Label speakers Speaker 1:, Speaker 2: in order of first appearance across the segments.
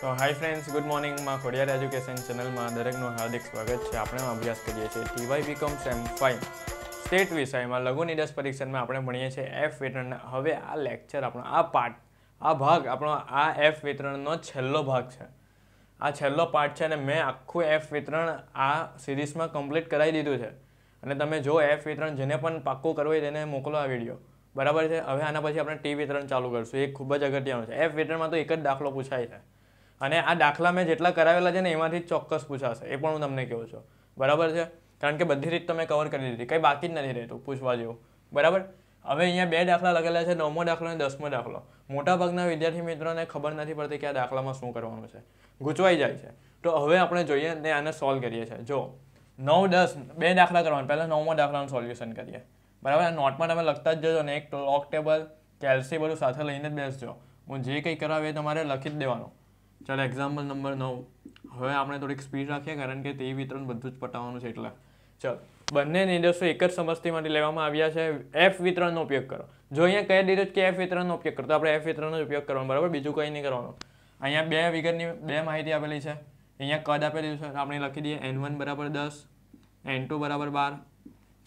Speaker 1: તો hi friends good મોર્નિંગમાં Khodiyar education ચેનલમાં દરેકનું હાર્દિક સ્વાગત છે આપણે અભ્યાસ કરીએ છીએ TY BCom sem five stat વિષયમાં લઘુ નિરસ પરીક્ષણમાં આપણે ભણીએ છીએ એફ વિતરણ હવે આ લેક્ચર આપણો આ પાર્ટ આ ભાગ આપણો આ એફ વિતરણનો છેલ્લો ભાગ છે આ છેલ્લો પાર્ટ છે અને મેં આખું એફ વિતરણ આ સિરીઝમાં કમ્પ્લીટ કરાવી દીધું છે અને તમે જો એફ વિતરણ જેને પણ પાક્કું કરવું હોય તેને મોકલો આ વિડીયો બરાબર છે હવે આના પછી આપણે ટી વિતરણ ચાલુ કરીશું એ ખૂબ જ અગત્યનું છે એફ વિતરણમાં તો એક જ દાખલો પૂછાય છે અને આ દાખલા મેં જેટલા કરાવેલા છે ને એમાંથી ચોક્કસ પૂછાશે એ પણ હું તમને કહું છું બરાબર છે કારણ કે બધી રીત તમે કવર કરી દીધી કંઈ બાકી જ નથી રહેતું પૂછવા જેવું બરાબર હવે અહીંયા બે દાખલા લખેલા છે નવમો દાખલો અને દસમો દાખલો મોટાભાગના વિદ્યાર્થી મિત્રોને ખબર નથી પડતી કે આ દાખલામાં શું કરવાનું છે ગૂંચવાઈ જાય છે તો હવે આપણે જોઈએ ને આને સોલ્વ કરીએ છીએ જો નવ દસ બે દાખલા કરવાના પહેલાં નવમો દાખલાનું સોલ્યુશન કરીએ બરાબર આ નોટમાં તમે લખતા જ જજો ને એક લોક ટેબલ કેલ્સી બધું સાથે લઈને જ બેસજો હું જે કંઈ કરાવે એ તમારે લખી જ દેવાનું ચાલો એક્ઝામ્પલ નંબર નવ હવે આપણે થોડીક સ્પીડ રાખીએ કારણ કે તે વિતરણ બધું જ પટાવવાનું છે એટલે ચાલો બંને નિર્દેશો એક જ સમસ્તી માટે લેવામાં આવ્યા છે એફ વિતરણનો ઉપયોગ કરો જો અહીંયા કયા નિર્દેશ કે એફ વિતરણનો ઉપયોગ કરો તો આપણે એફ વિતરણનો જ ઉપયોગ કરવાનો બરાબર બીજું કંઈ નહીં કરવાનું અહીંયા બે વિગતની બે માહિતી આપેલી છે અહીંયા કદ આપેલું છે આપણે લખી દઈએ એન વન બરાબર દસ એન ટુ બરાબર બાર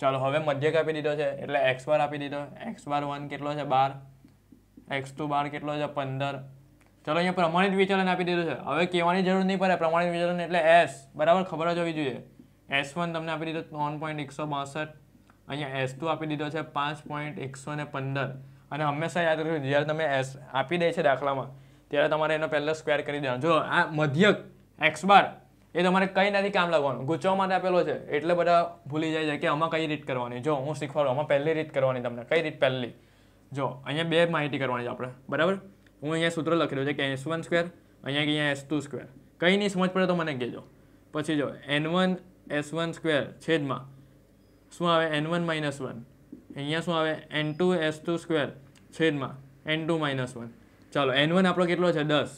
Speaker 1: ચાલો હવે મધ્યક આપી દીધો છે એટલે એક્સ બાર આપી દીધો એક્સ બાર વન કેટલો છે બાર એક્સ ટુ બાર કેટલો છે પંદર ચલો અહીંયા પ્રમાણિત વિચલન આપી દીધું છે હવે કહેવાની જરૂર નહીં પડે પ્રમાણિત વિચલન એટલે એસ બરાબર ખબર જ હોવી જોઈએ એસ વન તમને આપી દીધો ત્રણ પોઈન્ટ એકસો બાસઠ અહીંયા એસ ટુ આપી દીધો છે પાંચ પોઈન્ટ એકસો ને પંદર અને હંમેશા યાદ રાખજો જ્યારે તમે એસ આપી દે છે દાખલામાં ત્યારે તમારે એનો પહેલો સ્ક્વેર કરી દેવાનો જો આ મધ્યક એક્સ બાર એ તમારે કંઈ નથી કામ લાગવાનું ગૂંચવા માટે આપેલો છે એટલે બધા ભૂલી જાય છે કે આમાં કઈ રીત કરવાની જો હું શીખવાડું આમાં પહેલી રીત કરવાની તમને કઈ રીત પહેલી જો અહીંયા બે માહિતી કરવાની છે આપણે બરાબર હું અહીંયા સૂત્ર લખેલું છે કે એસ વન સ્ક્વેર અહીંયા અહીંયા એસ ટુ સ્ક્વેર કંઈ નહીં સમજ પડે તો મને કહેજો પછી જો N one S one square છેદમાં શું આવે એન વન માઇનસ વન અહીંયા શું આવે N two S two square છેદમાં એન ટુ માઇનસ વન ચાલો એન વન આપણો કેટલો છે દસ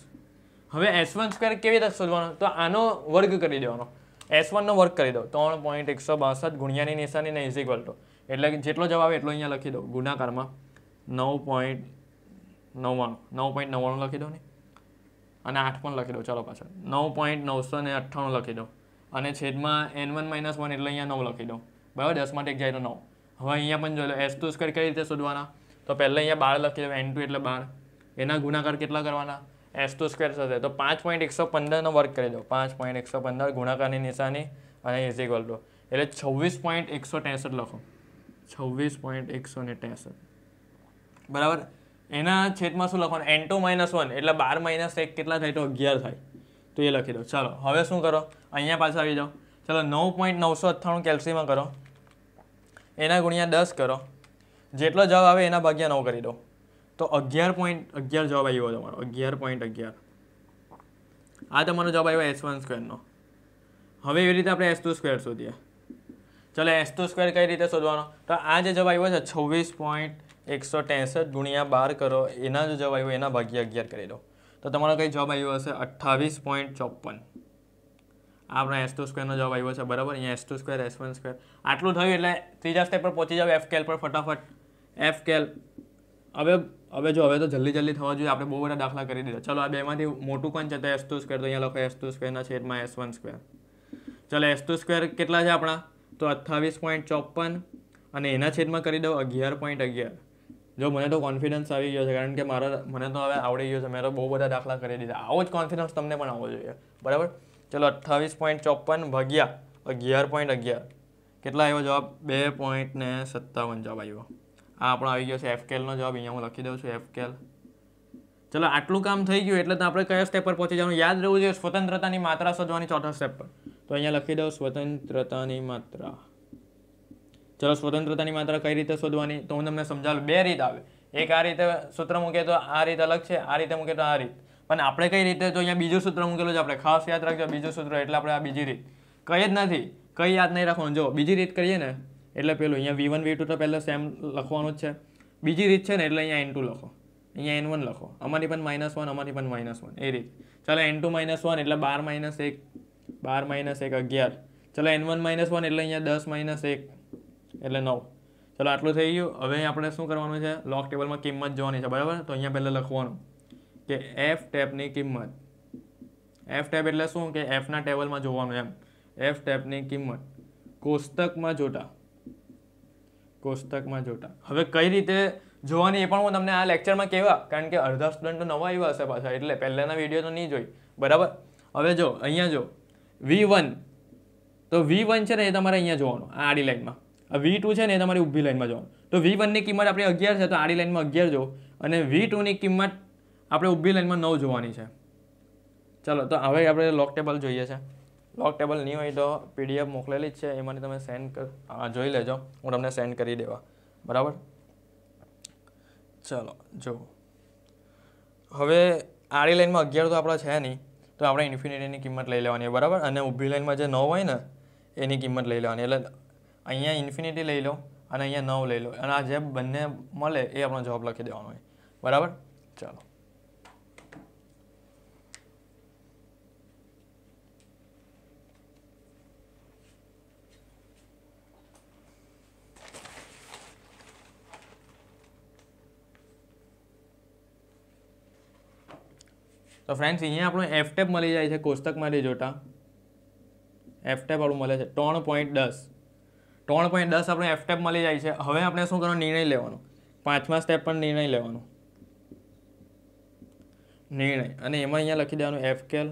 Speaker 1: હવે એસ વન સ્ક્વેર કેવી રીતે શોધવાનો તો આનો વર્ગ કરી દેવાનો એસ વનનો વર્ગ કરી દો ત્રણ પોઈન્ટ એકસો બાસઠ ગુણ્યાની નિશાનીને ઇઝ ઇક્વલ ટુ એટલે જેટલો જવાબ એટલો અહીંયા લખી દો ગુણાકારમાં નવ પોઈન્ટ નવ્વાણું નવ પોઈન્ટ નવ્વાણું લખી દો ને અને આઠ પણ લખી દો ચાલો પાછળ નવ પોઈન્ટ નવસો ને અઠ્ઠાણું લખી દો અને છેદમાં એન વન માઇનસ વન એટલે અહીંયા નવ લખી દો બરાબર દસ માટે એક જાય તો નવ હવે અહીંયા પણ જોઈ લો એસ ટુ સ્કવેર કઈ રીતે શોધવાના તો પહેલાં અહીંયા બાર લખી દો એન ટુ એટલે બાર એના ગુણાકાર કેટલા કરવાના એસ ટુ સ્કવેર થશે તો પાંચ પોઈન્ટ એકસો પંદરનો વર્ક કરી દો પાંચ પોઈન્ટ એકસો પંદર ગુણાકારની નિશાની અને ઇઝ ઇક્વલ દો એટલે છવ્વીસ પોઈન્ટ એકસો ત્રેસઠ લખો છવ્વીસ પોઈન્ટ એકસો ને ત્રેસઠ બરાબર એના છેદમાં શું લખવાનું એન્ટો માઇનસ વન એટલે બાર માઇનસ એક કેટલા થાય તો અગિયાર થાય તો એ લખી દો ચાલો હવે શું કરો અહીંયા પાછા આવી જાઓ ચાલો નવ પોઈન્ટ નવસો અઠ્ઠાણું કેલ્સીમાં કરો એના ગુણ્યા દસ કરો જેટલો જવાબ આવે એના ભાગ્યા નવ કરી દો તો અગિયાર પોઈન્ટ અગિયાર જવાબ આવ્યો તમારો અગિયાર પોઈન્ટ અગિયાર આ તમારો જવાબ આવ્યો એસ વન સ્ક્વેરનો હવે એવી રીતે આપણે એસ ટુ સ્ક્વેર શોધીએ ચાલો એસ ટુ સ્ક્વેર કઈ રીતે શોધવાનો તો આ જે જવાબ આવ્યો છે છવ્વીસ પોઈન્ટ એકસો ત્રેસઠ ગુણ્યા બાર કરો એના જ જવાબ આવ્યો એના ભાગ્યા અગિયાર કરી દો તો તમારો કંઈ જવાબ આવ્યો હશે અઠ્ઠાવીસ પોઈન્ટ ચોપન આપણા એસ ટુ સ્ક્વેરનો જવાબ આવ્યો છે બરાબર અહીંયા S two square S one square આટલું થયું એટલે ત્રીજા સ્ટેપ પર પહોંચી જાવ એફ કેલ પર ફટાફટ એફ કેલ હવે હવે જો હવે તો જલ્દી જલ્દી થવા જોઈએ આપણે બહુ બધા દાખલા કરી દીધા ચલો આ બેમાંથી મોટું કોણ છે તો એસ ટુ સ્ક્વેર તો અહીંયા લખો એસ ટુ સ્ક્વેરના છેદમાં એસ વન સ્ક્વેર ચલો એસ ટુ સ્ક્વેર કેટલા છે આપણા તો અઠ્ઠાવીસ પોઈન્ટ ચોપન અને એના છેદમાં કરી દો અગિયાર પોઈન્ટ અગિયાર જો મને તો કોન્ફિડન્સ આવી ગયો છે કારણ કે મારા મને તો હવે આવડી ગયો છે મેં તો બહુ બધા દાખલા કરી દીધા આવો જ કોન્ફિડન્સ તમને પણ આવવો જોઈએ બરાબર ચલો અઠ્ઠાવીસ પોઈન્ટ ચોપન ભગ્યા અગિયાર પોઈન્ટ અગિયાર કેટલા આવ્યો જવાબ બે પોઈન્ટ ને સત્તાવન જવાબ આવ્યો આ આપણો આવી ગયો છે એફકેલનો જવાબ અહીંયા હું લખી દઉં છું એફકેલ ચલો આટલું કામ થઈ ગયું એટલે આપણે કયા સ્ટેપ પર પહોંચી જવાનું યાદ રહેવું જોઈએ સ્વતંત્રતાની માત્રા શોધવાની ચોથા સ્ટેપ પર તો અહીંયા લખી દઉં સ્વતંત્રતાની માત્રા ચલો સ્વતંત્રતાની માત્રા કઈ રીતે શોધવાની તો હું તમને સમજાવું બે રીત આવે એક આ રીતે સૂત્ર મૂકે તો આ રીત અલગ છે આ રીતે મૂકે તો આ રીત પણ આપણે કઈ રીતે તો અહીંયા બીજું સૂત્ર મૂકેલું છે આપણે ખાસ યાદ રાખજો બીજું સૂત્ર એટલે આપણે આ બીજી રીત કઈ જ નથી કઈ યાદ નહીં રાખવાનું જો બીજી રીત કરીએ ને એટલે પેલું અહીંયા વી વન વી ટુ તો પહેલાં સેમ લખવાનું જ છે બીજી રીત છે ને એટલે અહીંયા એન લખો અહીંયા એન વન લખો અમારી પણ માઇનસ વન અમારી પણ માઇનસ વન એ રીત ચાલો એન ટુ માઇનસ વન એટલે બાર માઇનસ એક બાર માઇનસ એક અગિયાર ચાલો એન વન માઇનસ વન એટલે અહીંયા દસ માઇનસ એક એટલે નવ ચાલો આટલું થઈ ગયું હવે આપણે શું કરવાનું છે લોક ટેબલમાં કિંમત જોવાની છે બરાબર તો અહીંયા પહેલાં લખવાનું કે એફ ટેપની કિંમત એફ ટેપ એટલે શું કે એફના ટેબલમાં જોવાનું એમ એફ ટેપની કિંમત કોષ્ટકમાં જોતા કોષ્ટકમાં જોતા હવે કઈ રીતે જોવાની એ પણ હું તમને આ લેક્ચરમાં કહેવા કારણ કે અડધા સ્ટુડન્ટો નવા આવ્યા હશે પાછા એટલે પહેલાંના વિડીયો તો નહીં જોઈ બરાબર હવે જો અહીંયા જો વી વન તો વી વન છે ને એ તમારે અહીંયા જોવાનું આ આડી લાઈનમાં વી ટુ છે ને એ તમારી ઊભી લાઈનમાં જવાનું તો વી વનની કિંમત આપણે અગિયાર છે તો આડી લાઈનમાં અગિયાર જો અને વી ટુની કિંમત આપણે ઊભી લાઈનમાં નવ જોવાની છે ચાલો તો હવે આપણે લોક ટેબલ જોઈએ છે લોક ટેબલ નહીં હોય તો પીડીએફ મોકલેલી જ છે એમાંથી તમે સેન્ડ કર જોઈ લેજો હું તમને સેન્ડ કરી દેવા બરાબર ચાલો જો હવે આડી લાઈનમાં અગિયાર તો આપણા છે નહીં તો આપણે ઇન્ફિનિટીની કિંમત લઈ લેવાની બરાબર અને ઊભી લાઈનમાં જે નવ હોય ને એની કિંમત લઈ લેવાની એટલે અહીંયા ઇન્ફિનિટી લઈ લો અને અહીંયા નવ લઈ લો અને આ જે બંને મળે એ આપણો જવાબ લખી દેવાનો હોય બરાબર ચાલો તો ફ્રેન્ડ્સ અહીંયા આપણો એફ મળી જાય છે કોષ્ટકમાંથી જોતા એફ ટેપ આપણું મળે છે ત્રણ પોઈન્ટ દસ ત્રણ પોઈન્ટ દસ આપણે એફ ટેપ મળી જાય છે હવે આપણે શું કરવાનું નિર્ણય લેવાનો પાંચમા સ્ટેપ પણ નિર્ણય લેવાનો નિર્ણય અને એમાં અહીંયા લખી દેવાનું એફ કેલ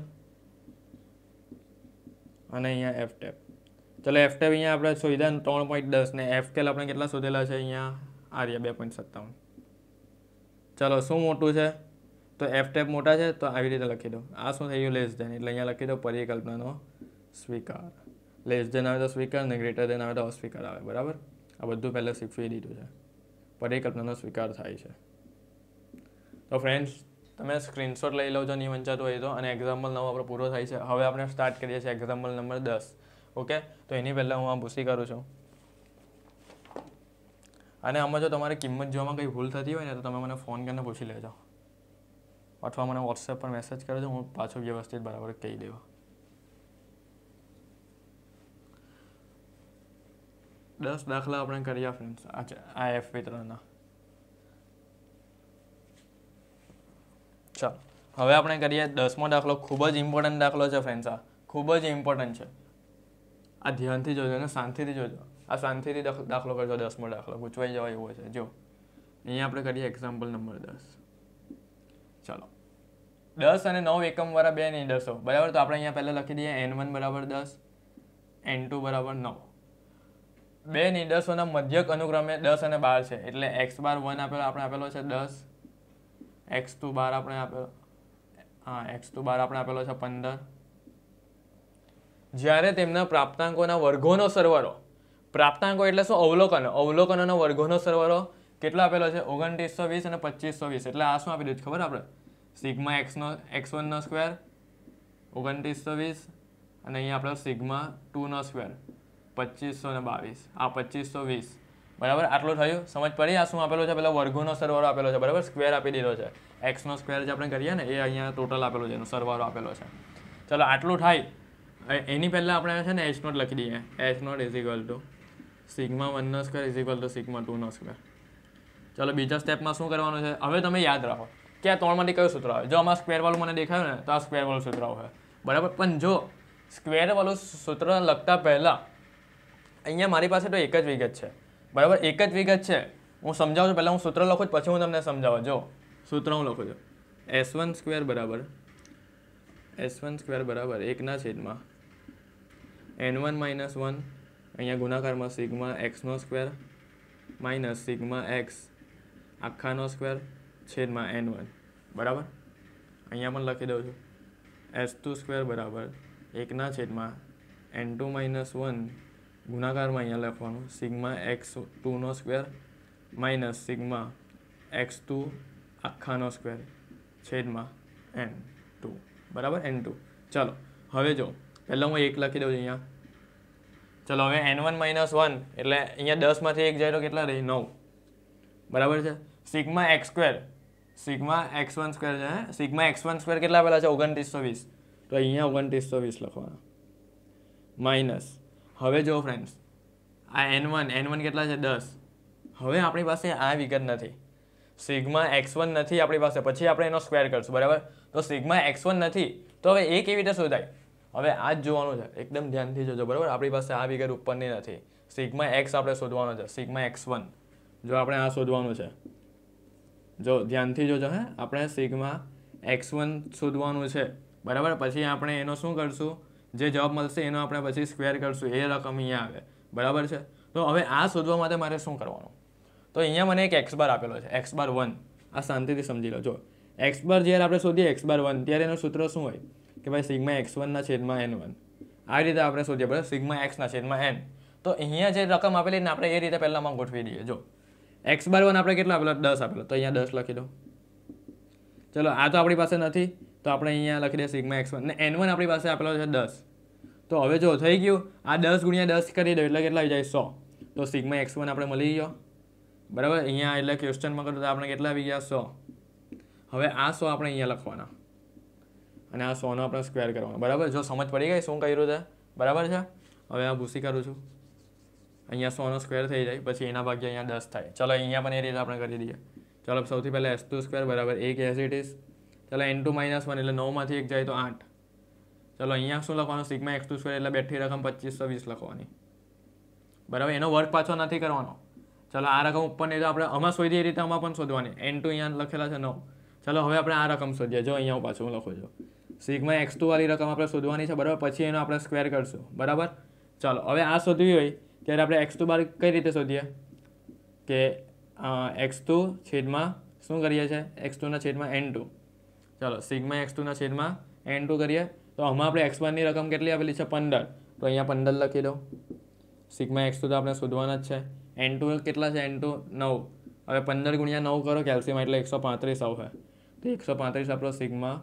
Speaker 1: અને અહીંયા એફ ટેપ ચલો એફ ટેપ અહીંયા આપણે શોધ્યા ત્રણ પોઈન્ટ દસ ને એફ કેલ આપણે કેટલા શોધેલા છે અહીંયા આ રહ્યા બે પોઈન્ટ સત્તાવન ચાલો શું મોટું છે તો એફ ટેપ મોટા છે તો આવી રીતે લખી દો આ શું થઈ ગયું લેસ ધેન એટલે અહીંયા લખી દો પરિકલ્પનાનો સ્વીકાર લેસ દેન આવે તો સ્વીકાર ને ગ્રેટર દેન આવે તો અસ્વીકાર આવે બરાબર આ બધું પહેલાં શીખવી દીધું છે પરિકલ્પનાનો સ્વીકાર થાય છે તો ફ્રેન્ડ્સ તમે સ્ક્રીનશોટ લઈ લો છો નહીં વંચાતું હોય તો અને એક્ઝામ્પલ નવો આપણો પૂરો થાય છે હવે આપણે સ્ટાર્ટ કરીએ છીએ એક્ઝામ્પલ નંબર દસ ઓકે તો એની પહેલાં હું આ ભૂસી કરું છું અને આમાં જો તમારે કિંમત જોવામાં કંઈ ભૂલ થતી હોય ને તો તમે મને ફોન કરીને પૂછી લેજો અથવા મને વોટ્સએપ પર મેસેજ કરજો હું પાછો વ્યવસ્થિત બરાબર કહી દેવા દસ દાખલા આપણે કર્યા ફ્રેન્ડ્સ આ એફ વિતરણના ચાલો હવે આપણે કરીએ દસમો દાખલો ખૂબ જ ઇમ્પોર્ટન્ટ દાખલો છે ફ્રેન્ડ્સ આ ખૂબ જ ઇમ્પોર્ટન્ટ છે આ ધ્યાનથી જોજો અને શાંતિથી જોજો આ શાંતિથી દાખલો કરજો દસમો દાખલો ગૂંચવાઈ જવાય એવો છે જો અહીંયા આપણે કરીએ એક્ઝામ્પલ નંબર દસ ચાલો દસ અને નવ એકમવાળા બે નહીં દસો બરાબર તો આપણે અહીંયા પહેલાં લખી દઈએ એન વન બરાબર દસ એન ટુ બરાબર નવ બે નિદર્શોના મધ્યક અનુક્રમે દસ અને બાર છે એટલે એક્સ બાર વન આપેલો આપણે આપેલો છે દસ એક્સ ટુ બાર આપણે આપેલો હા એક્સ ટુ બાર આપણે આપેલો છે પંદર જ્યારે તેમના પ્રાપ્તાંકોના વર્ગોનો સરવાળો પ્રાપ્તાંકો એટલે શું અવલોકનો અવલોકનોના વર્ગોનો સરવાળો કેટલો આપેલો છે ઓગણત્રીસો વીસ અને પચીસો વીસ એટલે આ શું આપી દીધું ખબર આપણે સિગ્મા એક્સનો એક્સ વનનો સ્ક્વેર ઓગણત્રીસો વીસ અને અહીંયા આપણો સિગ્મા ટુનો સ્ક્વેર પચીસો ને બાવીસ આ પચીસો વીસ બરાબર આટલું થયું સમજ પડી આ શું આપેલો છે પેલા વર્ગોનો સરવાળો આપેલો છે બરાબર સ્ક્વેર આપી દીધો છે એક્સનો સ્ક્વેર જે આપણે કરીએ ને એ અહીંયા ટોટલ આપેલો છે એનો સરવાળો આપેલો છે ચલો આટલું થાય એની પહેલાં આપણે છે ને એચ નોટ લખી દઈએ H naught is equal to sigma વનનો square is equal to sigma ટુનો સ્ક્વેર ચલો બીજા સ્ટેપમાં શું કરવાનું છે હવે તમે યાદ રાખો કે આ ત્રણમાંથી કયું સૂત્ર આવે જો આમાં સ્કવેરવાળું મને દેખાયું ને તો આ સ્ક્વેરવાળું સૂત્ર આવે બરાબર પણ જો સ્ક્વેરવાળું સૂત્ર લખતા પહેલાં અહીંયા મારી પાસે તો એક જ વિગત છે બરાબર એક જ વિગત છે હું સમજાવું છું પહેલાં હું સૂત્ર લખું છું પછી હું તમને સમજાવું જો સૂત્ર હું લખું છું એસ વન સ્ક્વેર બરાબર એસ વન સ્ક્વેર બરાબર એકના છેદમાં એન વન માઇનસ વન અહીંયા ગુણાકારમાં સિગ્મા એક્સનો સ્ક્વેર માઇનસ સિગ્મા એક્સ આખાનો સ્ક્વેર છેદમાં એન વન બરાબર અહીંયા પણ લખી દઉં છું એસ ટુ સ્ક્વેર બરાબર એકના છેદમાં એન ટુ માઇનસ વન ગુણાકારમાં અહીંયા લખવાનું સિગ્મા એક્સ ટુનો square minus sigma X two આખાનો સ્ક્વેર છેદમાં એન ટુ બરાબર એન ટુ ચાલો હવે જો પહેલાં હું એક લખી દઉં છું અહીંયા ચાલો હવે એન વન માઇનસ વન એટલે અહીંયા દસમાંથી એક જાય તો કેટલા રહી નવ બરાબર છે sigma X square sigma X one square છે સિગ્મા એક્સ વન સ્ક્વેર કેટલા પહેલાં છે ઓગણત્રીસો વીસ તો અહીંયા ઓગણત્રીસો વીસ લખવાના માઇનસ હવે જો ફ્રેન્ડ્સ આ એન વન એન વન કેટલા છે દસ હવે આપણી પાસે આ વિગત નથી સિગ્મા એક્સ વન નથી આપણી પાસે પછી આપણે એનો સ્ક્વેર કરીશું બરાબર તો સિગ્મા એક્સ વન નથી તો હવે એ કેવી રીતે શોધાય હવે આ જ જોવાનું છે એકદમ ધ્યાનથી જોજો બરાબર આપણી પાસે આ વિગત ઉપરની નથી સિગ્મા એક્સ આપણે શોધવાનો છે સિગ્મા એક્સ વન જો આપણે આ શોધવાનું છે જો ધ્યાનથી જોજો હે આપણે સિગ્મા એક્સ વન શોધવાનું છે બરાબર પછી આપણે એનો શું કરીશું જે જવાબ મળશે એનો આપણે પછી સ્ક્વેર કરશું એ રકમ અહીંયા આવે બરાબર છે તો હવે આ શોધવા માટે મારે શું કરવાનું તો અહીંયા મને એક એક્સ બાર આપેલો છે એક્સ બાર વન આ શાંતિથી સમજી લો જો એક્સ બાર જ્યારે આપણે શોધીએ એક્સ બાર વન ત્યારે એનું સૂત્ર શું હોય કે ભાઈ સિગ્મા એક્સ વનના છેદમાં એન વન આ રીતે આપણે શોધીએ બરાબર સિગ્મા એક્સના છેદમાં એન તો અહીંયા જે રકમ આપેલી ને આપણે એ રીતે પહેલાંમાં ગોઠવી દઈએ જો એક્સ બાર વન આપણે કેટલો આપેલો દસ આપેલો તો અહીંયા દસ લખી દો ચલો આ તો આપણી પાસે નથી તો આપણે અહીંયા લખી દે સિગ્મા એક્સ વન ને એન વન આપણી પાસે આપેલો છે દસ તો હવે જો થઈ ગયું આ દસ ગુણ્યા દસ કરી દો એટલે કેટલા આવી જાય સો તો સિગ્મા એક્સ વન આપણે મળી ગયો બરાબર અહીંયા એટલે ક્વેશ્ચનમાં કરું તો આપણે કેટલા આવી ગયા સો હવે આ સો આપણે અહીંયા લખવાના અને આ સોનો આપણે સ્ક્વેર કરવાનો બરાબર જો સમજ પડી ગઈ શું કર્યું છે બરાબર છે હવે આ ભૂસી કરું છું અહીંયા સોનો સ્ક્વેર થઈ જાય પછી એના ભાગ્યા અહીંયા દસ થાય ચલો અહીંયા પણ એ રીતે આપણે કરી દઈએ ચલો સૌથી પહેલાં એસ ટુ સ્ક્વેર બરાબર એક એસ ઇટ ઇઝ ચાલો એન ટુ માઇનસ વન એટલે નવમાંથી એક જાય તો આઠ ચાલો અહીંયા શું લખવાનું સિગ્મા એક્સ ટુ સ્ક્વેર એટલે બેઠી રકમ પચીસો વીસ લખવાની બરાબર એનો વર્ક પાછો નથી કરવાનો ચાલો આ રકમ ઉપરની તો આપણે આમાં શોધીએ એ રીતે આમાં પણ શોધવાની એન ટુ અહીંયા લખેલા છે નવ ચાલો હવે આપણે આ રકમ શોધીએ જો અહીંયા હું પાછું હું લખું છું સિગ્મા એક્સ ટુ વાળી રકમ આપણે શોધવાની છે બરાબર પછી એનો આપણે સ્ક્વેર કરશું બરાબર ચાલો હવે આ શોધવી હોય ત્યારે આપણે એક્સ ટુ બાર કઈ રીતે શોધીએ કે એક્સ ટુ છેદમાં શું કરીએ છીએ એક્સ ટુના છેદમાં એન ટુ ચાલો સિગ્મા એક્સ ટુના છેદમાં એન ટુ કરીએ તો આમાં આપણે એક્સ વનની રકમ કેટલી આપેલી છે પંદર તો અહીંયા પંદર લખી દો સિગમા એક્સ ટુ તો આપણે શોધવાના જ છે એન ટુ કેટલા છે એન ટુ નવ હવે પંદર ગુણ્યા નવ કરો કેલ્શિયમ એટલે એકસો પાંત્રીસ આવશે તો એકસો પાંત્રીસ આપણો સિગ્મા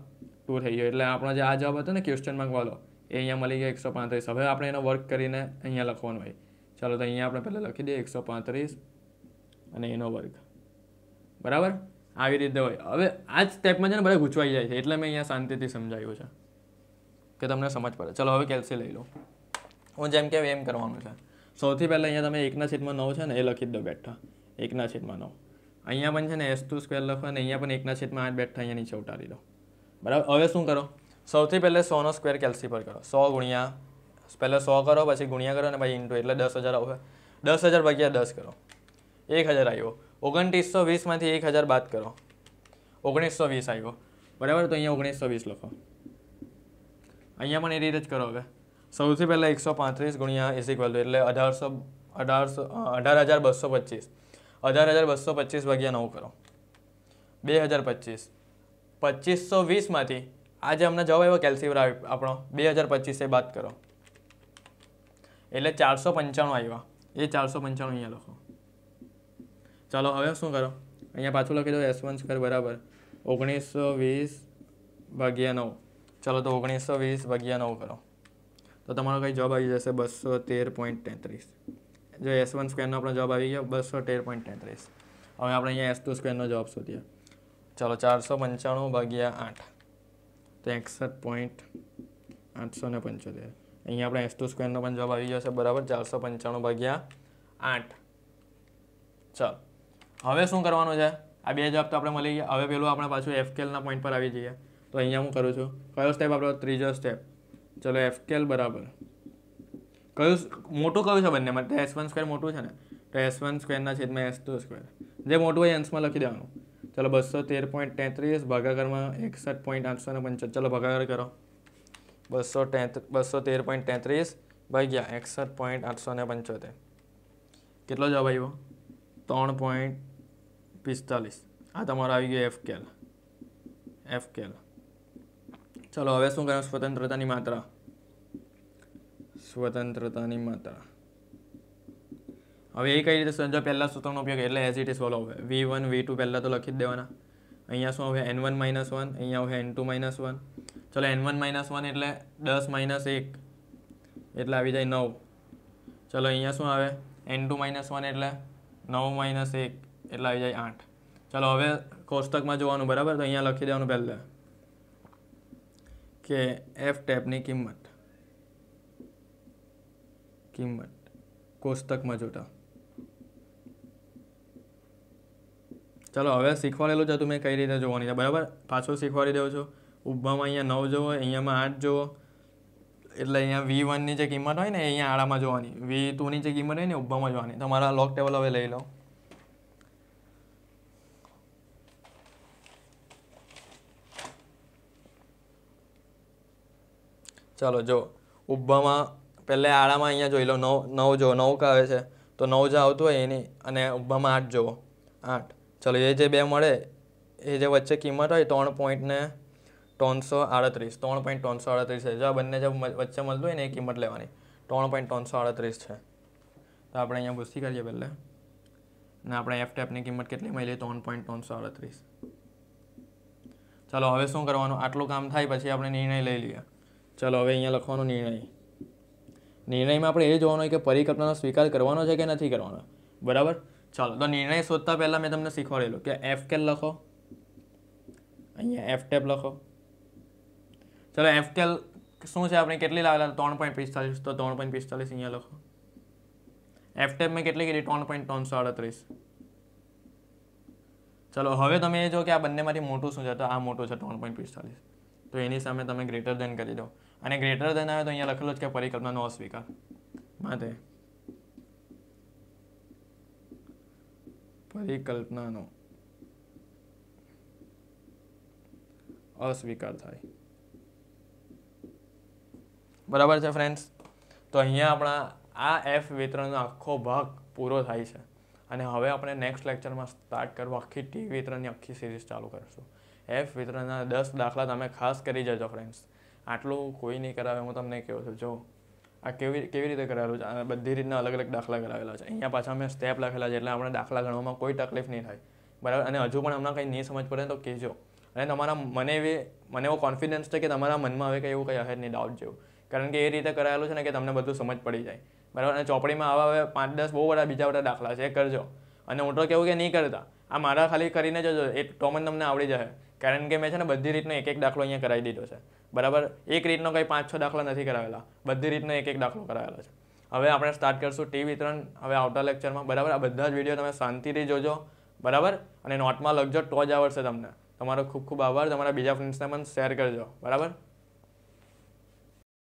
Speaker 1: ટુ થઈ ગયો એટલે આપણો જે આ જવાબ હતો ને ક્વેશ્ચન માર્ક એ અહીંયા મળી ગયો એકસો પાંત્રીસ હવે આપણે એનો વર્ક કરીને અહીંયા લખવાનો હોય ચાલો તો અહીંયા આપણે પહેલાં લખી દઈએ એકસો પાંત્રીસ અને એનો વર્ગ બરાબર આવી રીતે હોય હવે આ જ ટાઈપમાં છે ને બધા ગૂંચવાઈ જાય છે એટલે મેં અહીંયા શાંતિથી સમજાવ્યું છે કે તમને સમજ પડે ચલો હવે કેલ્સી લઈ લો હું જેમ કે એમ કરવાનું છે સૌથી પહેલાં અહીંયા તમે એકના છેદમાં નવ છે ને એ લખી દો બેઠા એકના છેદમાં નવ અહીંયા પણ છે ને એસ ટુ સ્ક્વેર લખો અને અહીંયા પણ એકના છેદમાં આઠ બેઠા અહીંયા નીચે ઉતારી દો બરાબર હવે શું કરો સૌથી પહેલાં સોનો સ્ક્વેર કેલ્સી પર કરો સો ગુણ્યા પહેલાં સો કરો પછી ગુણ્યા કરો અને પછી ઇન્ટુ એટલે દસ હજાર આવશે દસ હજાર ભાગ્યા દસ કરો એક હજાર આવ્યો ઓગણત્રીસો વીસમાંથી એક હજાર બાદ કરો ઓગણીસો વીસ આવ્યો બરાબર તો અહીંયા ઓગણીસો વીસ લખો અહીંયા પણ એ રીતે જ કરો હવે સૌથી પહેલાં એકસો પાંત્રીસ ગુણ્યા ઇઝ એટલે અઢારસો અઢારસો અઢાર હજાર બસો પચીસ અઢાર હજાર બસો પચીસ ભાગ્યા નવ કરો બે હજાર પચીસ પચીસો વીસમાંથી આજે જે હમણાં જવાબ આવ્યો કેલ્સીવર આપણો બે હજાર પચીસે બાદ કરો એટલે ચારસો પંચાણું આવ્યા એ ચારસો પંચાણું અહીંયા લખો ચાલો હવે શું કરો અહીંયા પાછું લખી દો એસ વન સ્ક્વેર બરાબર ઓગણીસો વીસ ભાગ્યા નવ ચાલો તો ઓગણીસો વીસ ભાગ્યા નવ કરો તો તમારો કંઈ જવાબ આવી જશે બસો તેર પોઈન્ટ તેત્રીસ જો એસ વન સ્ક્વેરનો આપણો જવાબ આવી ગયો બસો તેર પોઈન્ટ તેત્રીસ હવે આપણે અહીંયા એસ ટુ સ્કવેરનો જવાબ શોધીએ ચાલો ચારસો પંચાણું ભાગ્યા આઠ તો એકસઠ પોઈન્ટ આઠસો ને પંચોતેર અહીંયા આપણે એસ ટુ સ્ક્વેરનો પણ જવાબ આવી જશે બરાબર ચારસો પંચાણું ભાગ્યા આઠ ચાલો હવે શું કરવાનું છે આ બે જવાબ તો આપણે મળી ગયા હવે પેલું આપણે પાછું એફકેલના પોઈન્ટ પર આવી જઈએ તો અહીંયા હું કરું છું કયો સ્ટેપ આપણો ત્રીજો સ્ટેપ ચલો એફકેલ બરાબર કયું મોટું કયું છે બંને માટે એસ વન સ્કવેર મોટું છે ને તો એસ વન સ્ક્વેરના છેદમાં એસ ટુ સ્ક્વેર જે મોટું હોય એન્સમાં લખી દેવાનું ચલો બસો તેર પોઈન્ટ તેત્રીસ ભાગાકારમાં એકસઠ પોઈન્ટ આઠસો ને પંચોતેર ચલો ભાગાકાર કરો બસો બસો તેર પોઈન્ટ તેત્રીસ ભાગ્યા એકસઠ પોઈન્ટ આઠસો ને પંચોતેર કેટલો જવાબ આવ્યો ત્રણ પોઈન્ટ પિસ્તાલીસ આ તમારો આવી ગયો એફકેલ એફકેલ ચલો હવે શું કર્યું સ્વતંત્રતાની માત્રા સ્વતંત્રતાની માત્રા હવે એ કઈ રીતે સંજો પહેલાં સૂત્રનો ઉપયોગ એટલે એઝ ઇટ ઇઝ ફોલો હવે વી વન વી ટુ પહેલાં તો લખી જ દેવાના અહીંયા શું આવે એન વન માઇનસ વન અહીંયા આવે એન ટુ માઇનસ વન ચલો એન વન માઇનસ વન એટલે દસ માઇનસ એક એટલે આવી જાય નવ ચલો અહીંયા શું આવે એન ટુ માઇનસ વન એટલે નવ માઇનસ એક એટલે આવી જાય આઠ ચાલો હવે કોષ્ટકમાં જોવાનું બરાબર તો અહીંયા લખી દેવાનું પહેલાં કે એફ ટેપની કિંમત કિંમત કોષ્ટકમાં જોતા ચાલો હવે શીખવાડેલું છે તમે કઈ રીતે જોવાની છે બરાબર પાછું શીખવાડી દઉં છું ઉભામાં અહીંયા નવ જુઓ અહીંયામાં આઠ જુઓ એટલે અહીંયા વી વનની જે કિંમત હોય ને અહીંયા આડામાં જોવાની વી ટુની જે કિંમત હોય ને ઉભામાં જોવાની તમારા લોક ટેબલ હવે લઈ લો ચાલો જો ઉભામાં પહેલાં આડામાં અહીંયા જોઈ લો નવ નવ જો નવ કાવે છે તો નવ જે આવતું હોય એની અને ઉભામાં આઠ જુઓ આઠ ચલો એ જે બે મળે એ જે વચ્ચે કિંમત હોય ત્રણ પોઈન્ટને ત્રણસો આડત્રીસ ત્રણ પોઈન્ટ ત્રણસો આડત્રીસ છે જો આ બંને જે વચ્ચે મળતું હોય ને એ કિંમત લેવાની ત્રણ પોઈન્ટ ત્રણસો આડત્રીસ છે તો આપણે અહીંયા ભૂસી કરીએ પહેલે અને આપણે એફ ટેપની કિંમત કેટલી મળી ત્રણ પોઈન્ટ ત્રણસો આડત્રીસ ચાલો હવે શું કરવાનું આટલું કામ થાય પછી આપણે નિર્ણય લઈ લઈએ ચાલો હવે અહીંયા લખવાનો નિર્ણય નિર્ણયમાં આપણે એ જોવાનો હોય કે પરિકલ્પનાનો સ્વીકાર કરવાનો છે કે નથી કરવાનો બરાબર ચાલો તો નિર્ણય શોધતા પહેલાં મેં તમને શીખવાડેલું કે એફ કેલ લખો અહીંયા એફ ટેપ લખો ચાલો એફ કેલ શું છે આપણે કેટલી લાવેલા ત્રણ પોઈન્ટ પિસ્તાલીસ તો ત્રણ પોઈન્ટ પિસ્તાલીસ અહીંયા લખો એફ ટેપ મેં કેટલી કીધી ત્રણ પોઈન્ટ ત્રણસો અડત્રીસ ચલો હવે તમે એ જો કે આ બંનેમાંથી મોટું શું છે તો આ મોટું છે ત્રણ પોઈન્ટ પિસ્તાલીસ તો એની સામે તમે ગ્રેટર દેન કરી દો અને ગ્રેટર ધેન આવે તો અહીંયા લખેલું છે કે પરિકલ્પનાનો અસ્વીકાર માટે પરિકલ્પનાનો અસ્વીકાર થાય બરાબર છે ફ્રેન્ડ્સ તો અહીંયા આપણા આ એફ વિતરણનો આખો ભાગ પૂરો થાય છે અને હવે આપણે નેક્સ્ટ લેક્ચરમાં સ્ટાર્ટ કરવું આખી ટી વિતરણની આખી સિરીઝ ચાલુ કરીશું એફ વિતરણના દસ દાખલા તમે ખાસ કરી જજો ફ્રેન્ડ્સ આટલું કોઈ નહીં કરાવે હું તમને કહું છું જો આ કેવી કેવી રીતે કરાવેલું છે બધી રીતના અલગ અલગ દાખલા કરાવેલા છે અહીંયા પાછા મેં સ્ટેપ લખેલા છે એટલે આપણે દાખલા ગણવામાં કોઈ તકલીફ નહીં થાય બરાબર અને હજુ પણ હમણાં કંઈ નહીં સમજ પડે તો કહેજો અને તમારા મને એવી મને એવો કોન્ફિડન્સ છે કે તમારા મનમાં હવે કંઈ એવું કંઈ હશે નહીં ડાઉટ જેવું કારણ કે એ રીતે કરાયેલું છે ને કે તમને બધું સમજ પડી જાય બરાબર અને ચોપડીમાં આવા હવે પાંચ દસ બહુ બધા બીજા બધા દાખલા છે એ કરજો અને હું તો કેવું કે નહીં કરતા આ મારા ખાલી કરીને જજો એ ટોમન તમને આવડી જશે કારણ કે મેં છે ને બધી રીતનો એક એક દાખલો અહીંયા કરાવી દીધો છે બરાબર એક રીતનો કંઈ પાંચ છ દાખલા નથી કરાવેલા બધી રીતનો એક એક દાખલો કરાવેલો છે હવે આપણે સ્ટાર્ટ કરીશું ટી વિતરણ હવે આવતા લેક્ચરમાં બરાબર આ બધા જ વિડીયો તમે શાંતિથી જોજો બરાબર અને નોટમાં લખજો તો જ આવડશે તમને તમારો ખૂબ ખૂબ આભાર તમારા બીજા ફ્રેન્ડ્સને પણ શેર કરજો બરાબર